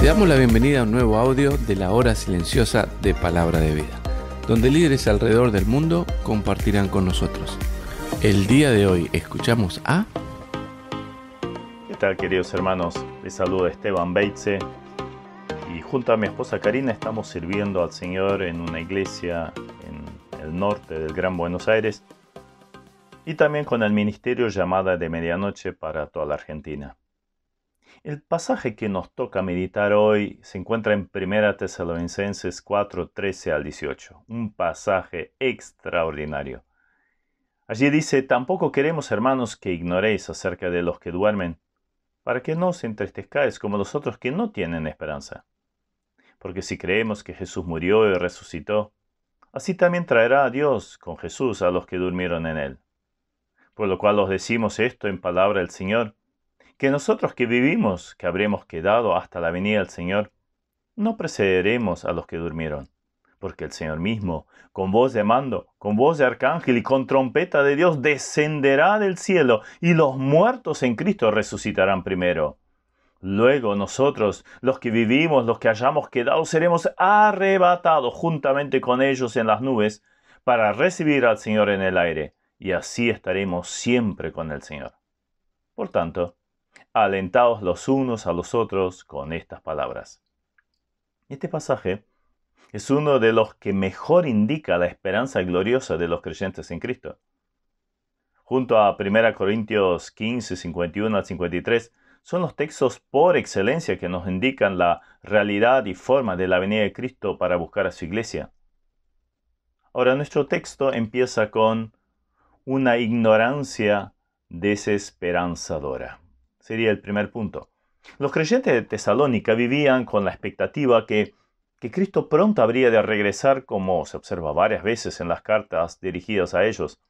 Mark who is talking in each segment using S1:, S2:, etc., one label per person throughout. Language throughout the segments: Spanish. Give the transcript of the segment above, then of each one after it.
S1: Te damos la bienvenida a un nuevo audio de la hora silenciosa de Palabra de Vida, donde líderes alrededor del mundo compartirán con nosotros. El día de hoy escuchamos a... ¿Qué tal queridos hermanos? Les saluda Esteban Beitze y junto a mi esposa Karina estamos sirviendo al Señor en una iglesia en el norte del Gran Buenos Aires y también con el ministerio llamada de medianoche para toda la Argentina. El pasaje que nos toca meditar hoy se encuentra en 1 Tesalonicenses 4, 13 al 18, un pasaje extraordinario. Allí dice, tampoco queremos, hermanos, que ignoréis acerca de los que duermen, para que no os entristezcáis como los otros que no tienen esperanza. Porque si creemos que Jesús murió y resucitó, así también traerá a Dios con Jesús a los que durmieron en él. Por lo cual os decimos esto en palabra del Señor, que nosotros que vivimos, que habremos quedado hasta la venida del Señor, no precederemos a los que durmieron, porque el Señor mismo, con voz de mando, con voz de arcángel y con trompeta de Dios, descenderá del cielo y los muertos en Cristo resucitarán primero. Luego nosotros, los que vivimos, los que hayamos quedado, seremos arrebatados juntamente con ellos en las nubes para recibir al Señor en el aire, y así estaremos siempre con el Señor. Por tanto, alentados los unos a los otros con estas palabras. Este pasaje es uno de los que mejor indica la esperanza gloriosa de los creyentes en Cristo. Junto a 1 Corintios 15, 51 al 53, son los textos por excelencia que nos indican la realidad y forma de la venida de Cristo para buscar a su iglesia. Ahora, nuestro texto empieza con una ignorancia desesperanzadora. Sería el primer punto. Los creyentes de Tesalónica vivían con la expectativa que, Cristo pronto habría de regresar, como se observa varias veces en las cartas dirigidas a ellos.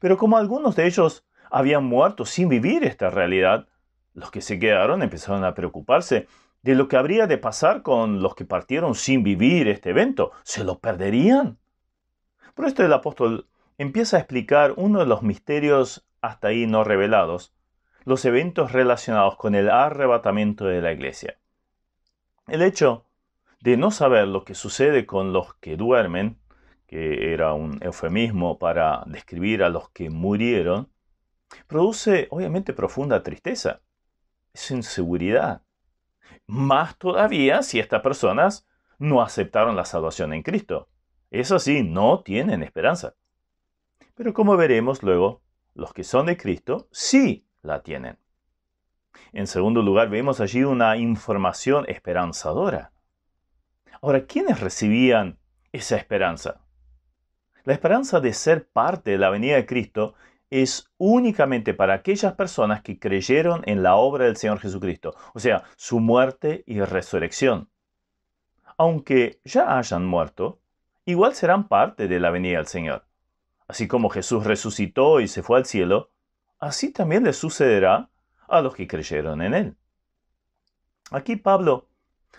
S1: Pero como algunos de ellos habían muerto sin vivir esta realidad, los que se quedaron empezaron a preocuparse de lo que habría de pasar con los que partieron sin vivir este evento. ¿Se lo perderían? Por esto el apóstol empieza a explicar uno de los misterios hasta ahí no revelados, los eventos relacionados con el arrebatamiento de la iglesia. El hecho de no saber lo que sucede con los que duermen, que era un eufemismo para describir a los que murieron, produce obviamente profunda tristeza, es inseguridad. Más todavía si estas personas no aceptaron la salvación en Cristo. eso sí, no tienen esperanza. Pero como veremos luego, los que son de Cristo sí la tienen. En segundo lugar, vemos allí una información esperanzadora. Ahora, ¿quiénes recibían esa esperanza? La esperanza de ser parte de la venida de Cristo es únicamente para aquellas personas que creyeron en la obra del Señor Jesucristo, o sea, su muerte y resurrección. Aunque ya hayan muerto, igual serán parte de la venida del Señor. Así como Jesús resucitó y se fue al cielo, así también le sucederá a los que creyeron en él. Aquí Pablo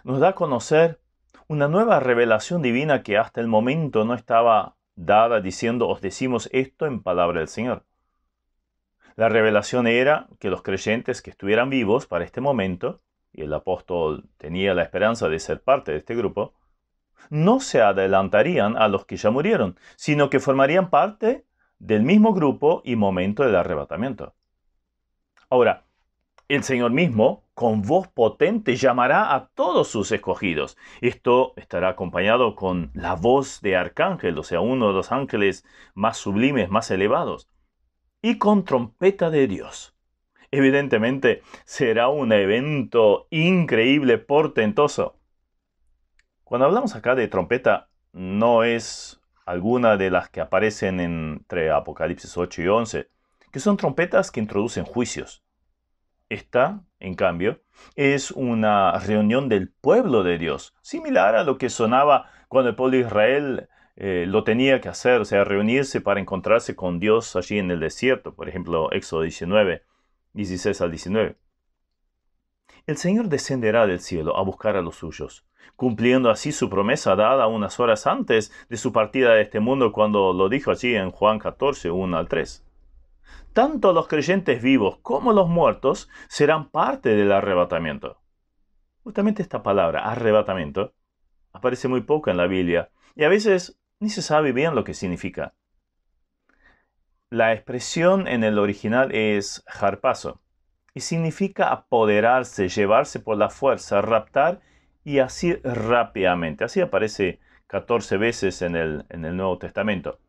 S1: nos da a conocer una nueva revelación divina que hasta el momento no estaba dada diciendo os decimos esto en palabra del Señor. La revelación era que los creyentes que estuvieran vivos para este momento, y el apóstol tenía la esperanza de ser parte de este grupo, no se adelantarían a los que ya murieron, sino que formarían parte del mismo grupo y momento del arrebatamiento. Ahora, el Señor mismo, con voz potente, llamará a todos sus escogidos. Esto estará acompañado con la voz de arcángel, o sea, uno de los ángeles más sublimes, más elevados, y con trompeta de Dios. Evidentemente, será un evento increíble, portentoso. Cuando hablamos acá de trompeta, no es algunas de las que aparecen entre Apocalipsis 8 y 11, que son trompetas que introducen juicios. Esta, en cambio, es una reunión del pueblo de Dios, similar a lo que sonaba cuando el pueblo de Israel eh, lo tenía que hacer, o sea, reunirse para encontrarse con Dios allí en el desierto, por ejemplo, Éxodo 19, 16 al 19 el Señor descenderá del cielo a buscar a los suyos, cumpliendo así su promesa dada unas horas antes de su partida de este mundo cuando lo dijo allí en Juan 14, 1 al 3. Tanto los creyentes vivos como los muertos serán parte del arrebatamiento. Justamente esta palabra, arrebatamiento, aparece muy poco en la Biblia y a veces ni se sabe bien lo que significa. La expresión en el original es jarpazo, y significa apoderarse, llevarse por la fuerza, raptar y así rápidamente. Así aparece 14 veces en el, en el Nuevo Testamento.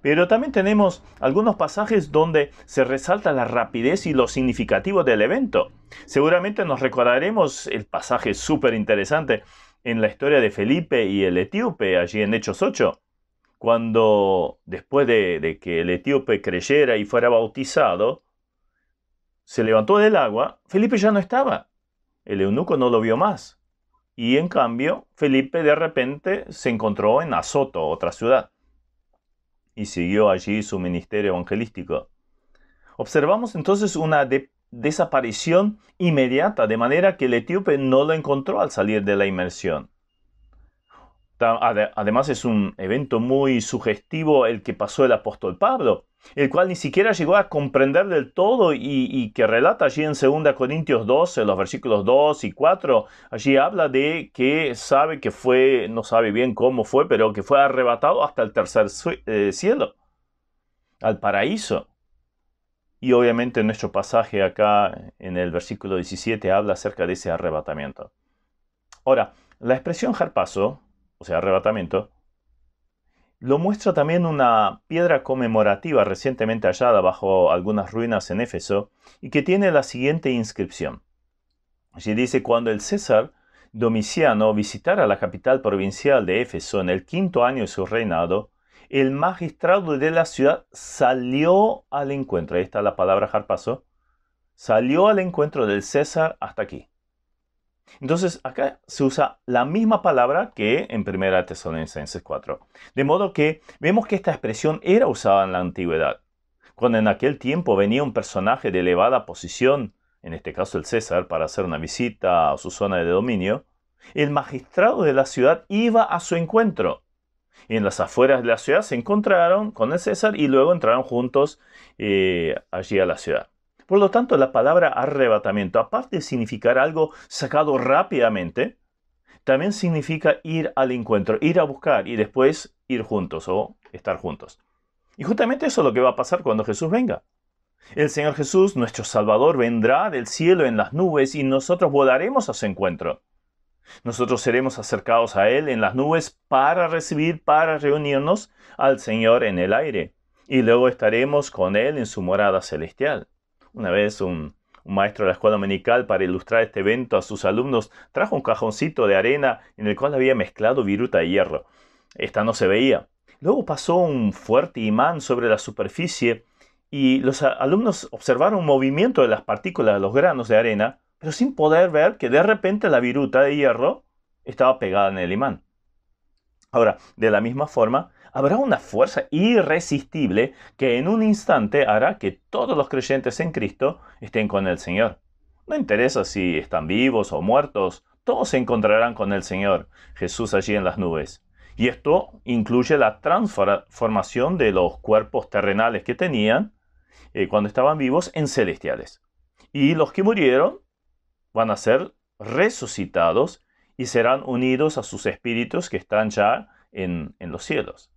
S1: Pero también tenemos algunos pasajes donde se resalta la rapidez y lo significativo del evento. Seguramente nos recordaremos el pasaje súper interesante en la historia de Felipe y el etíope, allí en Hechos 8, cuando después de que el etíope creyera y fuera bautizado, se levantó del agua, Felipe ya no estaba. El eunuco no lo vio más. Y en cambio, Felipe de repente se encontró en Azoto, otra ciudad, y siguió allí su ministerio evangelístico. Observamos entonces una desaparición inmediata, de manera que el etíope no lo encontró al salir de la inmersión. Además es un evento muy sugestivo el que pasó el apóstol Pablo, el cual ni siquiera llegó a comprender del todo y, que relata allí en 2 Corintios 12, los versículos 2 y 4, allí habla de que sabe que fue, no sabe bien cómo fue, pero que fue arrebatado hasta el tercer eh, cielo, al paraíso. Y obviamente nuestro pasaje acá en el versículo 17 habla acerca de ese arrebatamiento. Ahora, la expresión jarpazo o sea, arrebatamiento, lo muestra también una piedra conmemorativa recientemente hallada bajo algunas ruinas en Éfeso y que tiene la siguiente inscripción. Allí dice, cuando el César Domiciano visitara la capital provincial de Éfeso en el quinto año de su reinado, el magistrado de la ciudad salió al encuentro, ahí está la palabra jarpazo, salió al encuentro del César hasta aquí. Entonces acá se usa la misma palabra que en 1 Tesalonicenses 4. De modo que vemos que esta expresión era usada en la antigüedad, cuando en aquel tiempo venía un personaje de elevada posición, en este caso el César, para hacer una visita a su zona de dominio, el magistrado de la ciudad iba a su encuentro. y En las afueras de la ciudad se encontraron con el César y luego entraron juntos eh, allí a la ciudad. Por lo tanto, la palabra arrebatamiento, aparte de significar algo sacado rápidamente, también significa ir al encuentro, ir a buscar y después ir juntos o estar juntos. Y justamente eso es lo que va a pasar cuando Jesús venga. El Señor Jesús, nuestro Salvador, vendrá del cielo en las nubes y nosotros volaremos a su encuentro. Nosotros seremos acercados a Él en las nubes para recibir, para reunirnos al Señor en el aire. Y luego estaremos con Él en su morada celestial. Una vez un, maestro de la escuela dominical, para ilustrar este evento a sus alumnos, trajo un cajoncito de arena en el cual había mezclado viruta de hierro. Esta no se veía. Luego pasó un fuerte imán sobre la superficie y los alumnos observaron un movimiento de las partículas de los granos de arena, pero sin poder ver que de repente la viruta de hierro estaba pegada en el imán. Ahora, de la misma forma, habrá una fuerza irresistible que en un instante hará que todos los creyentes en Cristo estén con el Señor. No interesa si están vivos o muertos, todos se encontrarán con el Señor, Jesús allí en las nubes. Y esto incluye la transformación de los cuerpos terrenales que tenían eh, cuando estaban vivos en celestiales. Y los que murieron van a ser resucitados y serán unidos a sus espíritus que están ya en los cielos.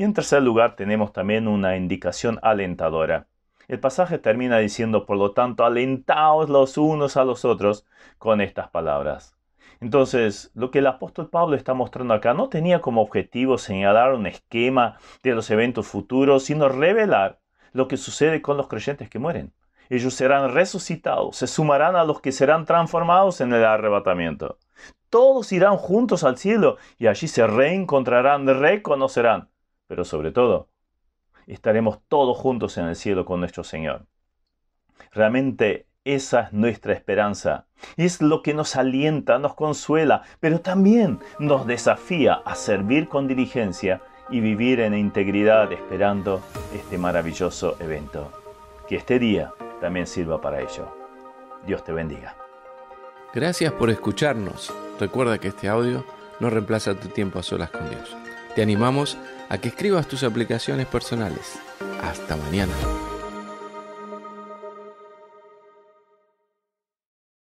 S1: Y en tercer lugar tenemos también una indicación alentadora. El pasaje termina diciendo, por lo tanto, alentaos los unos a los otros con estas palabras. Entonces, lo que el apóstol Pablo está mostrando acá no tenía como objetivo señalar un esquema de los eventos futuros, sino revelar lo que sucede con los creyentes que mueren. Ellos serán resucitados, se sumarán a los que serán transformados en el arrebatamiento. Todos irán juntos al cielo y allí se reencontrarán, reconocerán pero sobre todo, estaremos todos juntos en el cielo con nuestro Señor. Realmente esa es nuestra esperanza. Es lo que nos alienta, nos consuela, pero también nos desafía a servir con diligencia y vivir en integridad esperando este maravilloso evento. Que este día también sirva para ello. Dios te bendiga. Gracias por escucharnos. Recuerda que este audio no reemplaza tu tiempo a solas con Dios. Te animamos a que escribas tus aplicaciones personales. Hasta mañana.